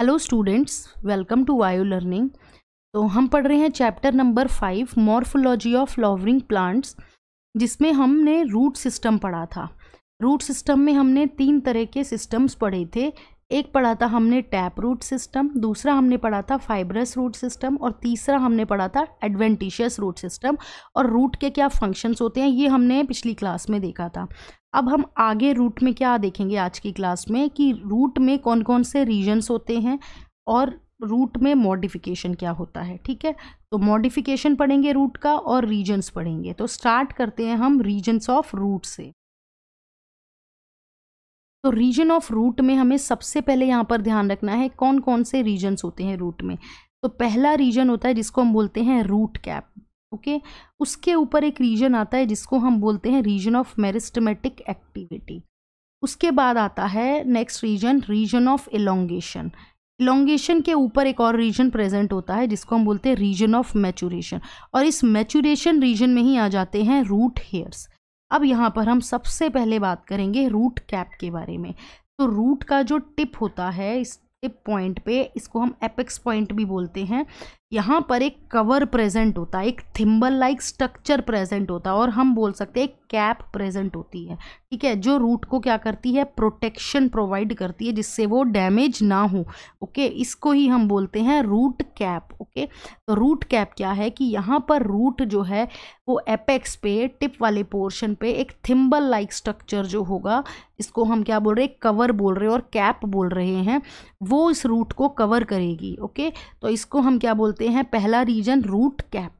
hello students welcome to वायो learning तो हम पढ़ रहे हैं chapter number five morphology of flowering plants जिसमें हमने रूट सिस्टम पढ़ा था रूट सिस्टम में हमने तीन तरह के सिस्टम्स पढ़े थे एक पढ़ा था हमने टैप रूट सिस्टम दूसरा हमने पढ़ा था फाइब्रस रूट सिस्टम और तीसरा हमने पढ़ा था एडवेंटिशियस रूट सिस्टम और रूट के क्या फंक्शंस होते हैं ये हमने पिछली क्लास में देखा था अब हम आगे रूट में क्या देखेंगे आज की क्लास में कि रूट में कौन कौन से रीजन्स होते हैं और रूट में मॉडिफिकेशन क्या होता है ठीक है तो मॉडिफिकेशन पढ़ेंगे रूट का और रीजन्स पढ़ेंगे तो स्टार्ट करते हैं हम रीजन्स ऑफ रूट से तो रीजन ऑफ रूट में हमें सबसे पहले यहाँ पर ध्यान रखना है कौन कौन से रीजन्स होते हैं रूट में तो पहला रीजन होता है जिसको हम बोलते हैं रूट कैप ओके उसके ऊपर एक रीजन आता है जिसको हम बोलते हैं रीजन ऑफ मेरिस्टमेटिक एक्टिविटी उसके बाद आता है next region region of elongation elongation के ऊपर एक और रीजन प्रेजेंट होता है जिसको हम बोलते हैं रीजन ऑफ मैचुरेशन और इस मैचुरेशन रीजन में ही आ जाते हैं रूट हेयर्स अब यहाँ पर हम सबसे पहले बात करेंगे रूट कैप के बारे में तो रूट का जो टिप होता है इस टिप पॉइंट पे इसको हम एपेक्स पॉइंट भी बोलते हैं यहाँ पर एक कवर प्रेजेंट होता है एक थिम्बल लाइक स्ट्रक्चर प्रेजेंट होता है और हम बोल सकते हैं कैप प्रेजेंट होती है ठीक है जो रूट को क्या करती है प्रोटेक्शन प्रोवाइड करती है जिससे वो डैमेज ना हो ओके इसको ही हम बोलते हैं रूट कैप ओके तो रूट कैप क्या है कि यहाँ पर रूट जो है वो एपेक्स पे टिप वाले पोर्शन पे एक थिम्बल लाइक स्ट्रक्चर जो होगा इसको हम क्या बोल रहे हैं कवर बोल रहे हैं और कैप बोल रहे हैं वो इस रूट को कवर करेगी ओके तो इसको हम क्या बोलते हैं पहला रीजन रूट कैप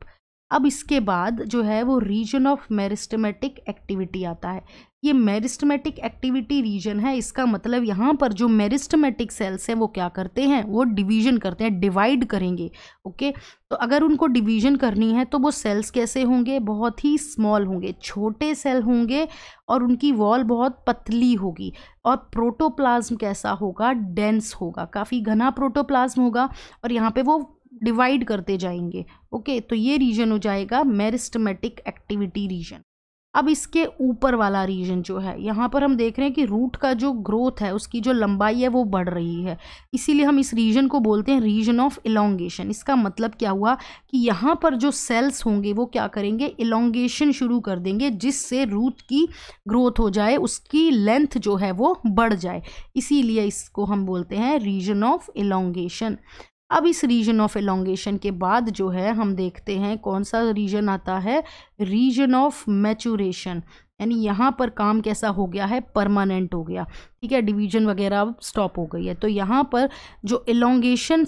अब इसके बाद जो है वो रीजन ऑफ मेरिस्टमेटिक एक्टिविटी आता है ये मेरिस्टमेटिक एक्टिविटी रीजन है इसका मतलब यहाँ पर जो मेरिस्टमेटिक सेल्स हैं वो क्या करते हैं वो डिवीजन करते हैं डिवाइड करेंगे ओके तो अगर उनको डिवीजन करनी है तो वो सेल्स कैसे होंगे बहुत ही स्मॉल होंगे छोटे सेल होंगे और उनकी वॉल बहुत पतली होगी और प्रोटोप्लाज्म कैसा होगा डेंस होगा काफ़ी घना प्रोटोप्लाज्म होगा और यहाँ पे वो डिवाइड करते जाएंगे ओके तो ये रीजन हो जाएगा मेरिस्टमेटिक एक्टिविटी रीजन अब इसके ऊपर वाला रीजन जो है यहाँ पर हम देख रहे हैं कि रूट का जो ग्रोथ है उसकी जो लंबाई है वो बढ़ रही है इसीलिए हम इस रीजन को बोलते हैं रीजन ऑफ इलोंगेशन इसका मतलब क्या हुआ कि यहाँ पर जो सेल्स होंगे वो क्या करेंगे इलोंगेशन शुरू कर देंगे जिससे रूट की ग्रोथ हो जाए उसकी लेंथ जो है वो बढ़ जाए इसीलिए इसको हम बोलते हैं रीजन ऑफ इलोंगेशन अब इस रीजन ऑफ एलोंगेशन के बाद जो है हम देखते हैं कौन सा रीजन आता है रीजन ऑफ मैचूरेशन यानी यहाँ पर काम कैसा हो गया है परमानेंट हो गया ठीक है डिवीजन वगैरह अब स्टॉप हो गई है तो यहाँ पर जो एलोंगेशन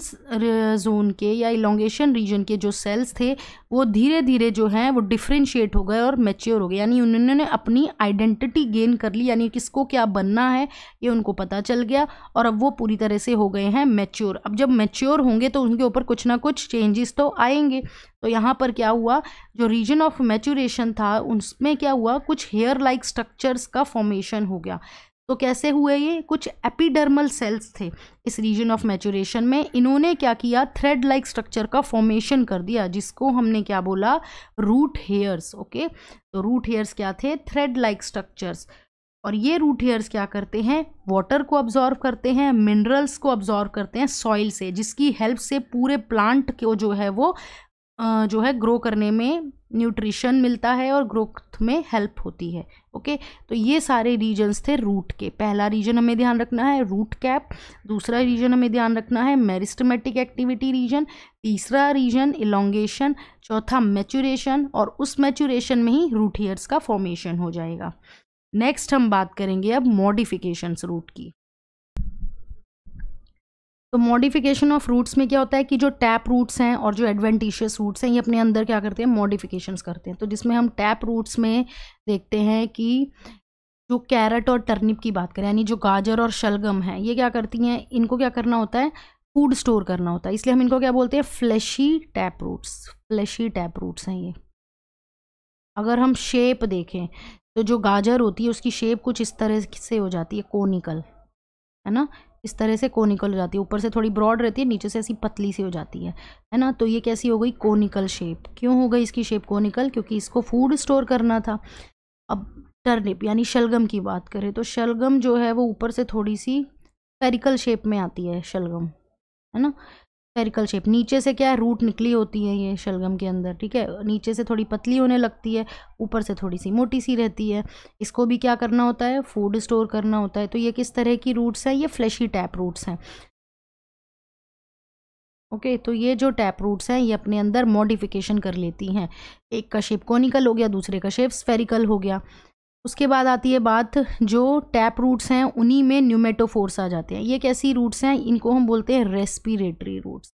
जोन के या इलोंगेशन रीजन के जो सेल्स थे वो धीरे धीरे जो हैं वो डिफ्रेंशिएट हो गए और मेच्योर हो गए यानी उन्होंने अपनी आइडेंटिटी गेन कर ली यानी किसको क्या बनना है ये उनको पता चल गया और अब वो पूरी तरह से हो गए हैं मेच्योर अब जब मेच्योर होंगे तो उनके ऊपर कुछ ना कुछ चेंजेस तो आएंगे तो यहाँ पर क्या हुआ जो रीजन ऑफ मेच्योरेशन था उसमें क्या हुआ कुछ हेयर लाइक स्ट्रक्चर्स का फॉर्मेशन हो गया तो कैसे हुए ये कुछ एपिडर्मल सेल्स थे इस रीजन ऑफ मैचुरेशन में इन्होंने क्या किया थ्रेड लाइक स्ट्रक्चर का फॉर्मेशन कर दिया जिसको हमने क्या बोला रूट हेयर्स ओके तो रूट हेयर्स क्या थे थ्रेड लाइक स्ट्रक्चर्स और ये रूट हेयर्स क्या करते हैं वाटर को ऑब्जॉर्व करते हैं मिनरल्स को ऑब्जॉर्व करते हैं सॉइल से जिसकी हेल्प से पूरे प्लांट को जो है वो जो है ग्रो करने में न्यूट्रिशन मिलता है और ग्रोथ में हेल्प होती है ओके तो ये सारे रीजन्स थे रूट के पहला रीजन हमें ध्यान रखना है रूट कैप दूसरा रीजन हमें ध्यान रखना है मेरिस्टमेटिक एक्टिविटी रीजन तीसरा रीजन इलोंगेशन चौथा मैचूरेशन और उस मैचूरेशन में ही रूट हेयर्स का फॉर्मेशन हो जाएगा नेक्स्ट हम बात करेंगे अब मॉडिफिकेशंस रूट की तो मॉडिफिकेशन ऑफ रूट्स में क्या होता है कि जो टैप रूट्स हैं और जो एडवेंटिशियस रूट्स हैं ये अपने अंदर क्या करते हैं मॉडिफिकेशन करते हैं तो जिसमें हम टैप रूट्स में देखते हैं कि जो कैरेट और टर्निप की बात करें यानी जो गाजर और शलगम है ये क्या करती हैं इनको क्या करना होता है फूड स्टोर करना होता है इसलिए हम इनको क्या बोलते हैं fleshy tap roots fleshy tap roots हैं ये अगर हम शेप देखें तो जो गाजर होती है उसकी शेप कुछ इस तरह से हो जाती है कोनिकल है ना इस तरह से कोनिकल हो जाती है ऊपर से थोड़ी ब्रॉड रहती है नीचे से ऐसी पतली सी हो जाती है है ना तो ये कैसी हो गई कोनिकल शेप क्यों हो गई इसकी शेप कोनिकल क्योंकि इसको फूड स्टोर करना था अब टर्निप यानी शलगम की बात करें तो शलगम जो है वो ऊपर से थोड़ी सी पेरिकल शेप में आती है शलगम है ना स्पेरिकल शेप नीचे से क्या है रूट निकली होती है ये शलगम के अंदर ठीक है नीचे से थोड़ी पतली होने लगती है ऊपर से थोड़ी सी मोटी सी रहती है इसको भी क्या करना होता है फूड स्टोर करना होता है तो ये किस तरह की रूट्स हैं ये फ्लैशी टैप रूट्स हैं ओके okay, तो ये जो टैप रूट्स हैं ये अपने अंदर मॉडिफिकेशन कर लेती हैं एक का शेप कॉनिकल हो गया दूसरे का शेप स्फेरिकल हो गया उसके बाद आती है बात जो टैप रूट्स हैं उन्हीं में न्यूमेटोफोर्स आ जाते हैं ये कैसी रूट्स हैं इनको हम बोलते हैं रेस्पिरेटरी रूट्स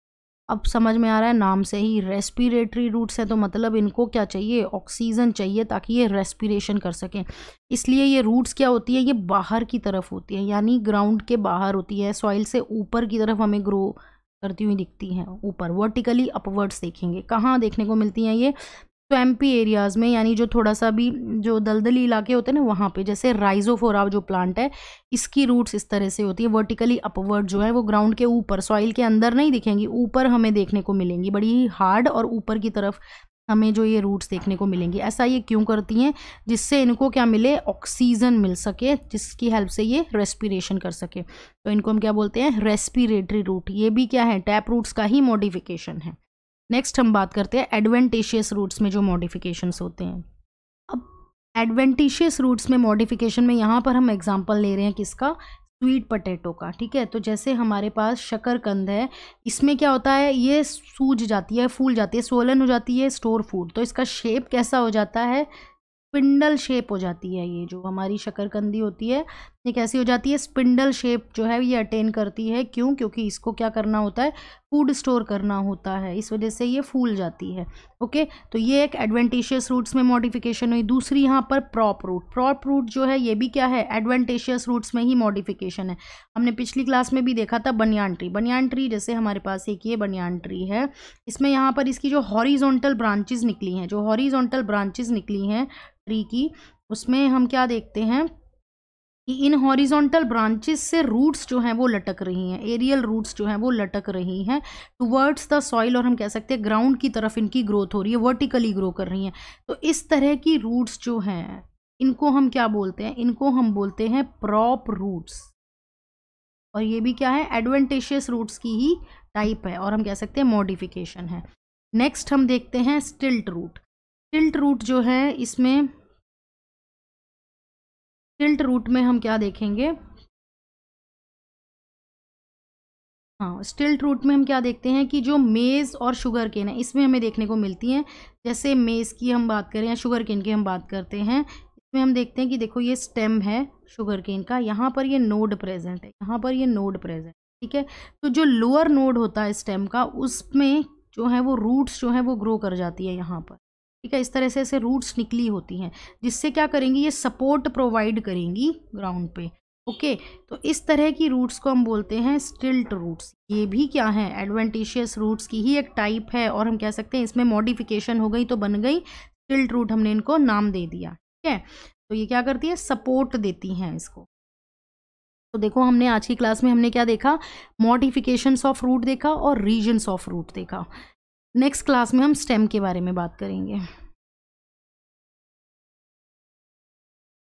अब समझ में आ रहा है नाम से ही रेस्पिरेटरी रूट्स हैं तो मतलब इनको क्या चाहिए ऑक्सीजन चाहिए ताकि ये रेस्पिरेशन कर सकें इसलिए ये रूट्स क्या होती है ये बाहर की तरफ होती है यानी ग्राउंड के बाहर होती है सॉइल से ऊपर की तरफ हमें ग्रो करती हुई दिखती हैं ऊपर वर्टिकली अपवर्ड्स देखेंगे कहाँ देखने को मिलती हैं ये स्वैम्पी तो एरियाज़ में यानी जो थोड़ा सा भी जो दलदली इलाके होते हैं ना वहाँ पे जैसे राइजोफोरा जो प्लांट है इसकी रूट्स इस तरह से होती है वर्टिकली अपवर्ड जो है वो ग्राउंड के ऊपर सॉइल के अंदर नहीं दिखेंगी ऊपर हमें देखने को मिलेंगी बड़ी हार्ड और ऊपर की तरफ हमें जो ये रूट्स देखने को मिलेंगी ऐसा ये क्यों करती हैं जिससे इनको क्या मिले ऑक्सीजन मिल सके जिसकी हेल्प से ये रेस्पिरेशन कर सके तो इनको हम क्या बोलते हैं रेस्पिरेटरी रूट ये भी क्या है टैप रूट्स का ही मॉडिफिकेशन है नेक्स्ट हम बात करते हैं एडवेंटिशियस रूट्स में जो मॉडिफिकेशंस होते हैं अब एडवेंटिशियस रूट्स में मॉडिफिकेशन में यहाँ पर हम एग्जाम्पल ले रहे हैं किसका स्वीट पटेटो का ठीक है तो जैसे हमारे पास शकरकंद है इसमें क्या होता है ये सूज जाती है फूल जाती है सोलन हो जाती है स्टोर फूड तो इसका शेप कैसा हो जाता है स्पिंडल शेप हो जाती है ये जो हमारी शकरकंदी होती है ये कैसी हो जाती है स्पिंडल शेप जो है ये अटेन करती है क्यों क्योंकि इसको क्या करना होता है फूड स्टोर करना होता है इस वजह से ये फूल जाती है ओके तो ये एक एडवेंटेशियस रूट्स में मॉडिफिकेशन हुई दूसरी यहाँ पर प्रॉप रूट प्रॉप रूट जो है ये भी क्या है एडवेंटेशियस रूट्स में ही मॉडिफिकेशन है हमने पिछली क्लास में भी देखा था बनियान ट्री बनियान ट्री जैसे हमारे पास एक ये बनियान ट्री है इसमें यहाँ पर इसकी जो हॉरीजोंटल ब्रांचेज निकली हैं जो हॉरीजोंटल ब्रांचेज निकली हैं ट्री की उसमें हम क्या देखते हैं इन हॉरिजॉन्टल ब्रांचेस से रूट्स जो हैं वो लटक रही हैं एरियल रूट्स जो हैं वो लटक रही हैं टुवर्ड्स द सॉइल और हम कह सकते हैं ग्राउंड की तरफ इनकी ग्रोथ हो रही है वर्टिकली ग्रो कर रही हैं तो इस तरह की रूट्स जो हैं इनको हम क्या बोलते हैं इनको हम बोलते हैं प्रॉप रूट्स और ये भी क्या है एडवेंटेशियस रूट्स की ही टाइप है और हम कह सकते हैं मॉडिफिकेशन है नेक्स्ट हम देखते हैं स्टिल्ट रूट स्टिल्ट रूट जो है इसमें टिल्ट रूट में हम क्या देखेंगे हाँ स्टिल्ट रूट में हम क्या देखते हैं कि जो मेज़ और शुगर केन है इसमें हमें देखने को मिलती हैं जैसे मेज़ की हम बात करें या शुगर केन की हम बात करते हैं इसमें हम देखते हैं कि देखो ये स्टेम है शुगर केन का यहाँ पर ये नोड प्रेजेंट है यहाँ पर ये नोड प्रेजेंट ठीक है तो जो लोअर नोड होता है स्टेम का उसमें जो है वो रूट्स जो है वो ग्रो कर जाती है यहाँ पर ठीक है इस तरह से ऐसे रूट्स निकली होती हैं जिससे क्या करेंगी ये सपोर्ट प्रोवाइड करेंगी ग्राउंड पे ओके तो इस तरह की रूट्स को हम बोलते हैं स्टिल्ट रूट्स ये भी क्या है एडवेंटिशियस रूट्स की ही एक टाइप है और हम कह सकते हैं इसमें मॉडिफिकेशन हो गई तो बन गई स्टिल्ट रूट हमने इनको नाम दे दिया ठीक है तो ये क्या करती है सपोर्ट देती हैं इसको तो देखो हमने आज की क्लास में हमने क्या देखा मॉडिफिकेशंस ऑफ रूट देखा और रीजन्स ऑफ रूट देखा नेक्स्ट क्लास में हम स्टेम के बारे में बात करेंगे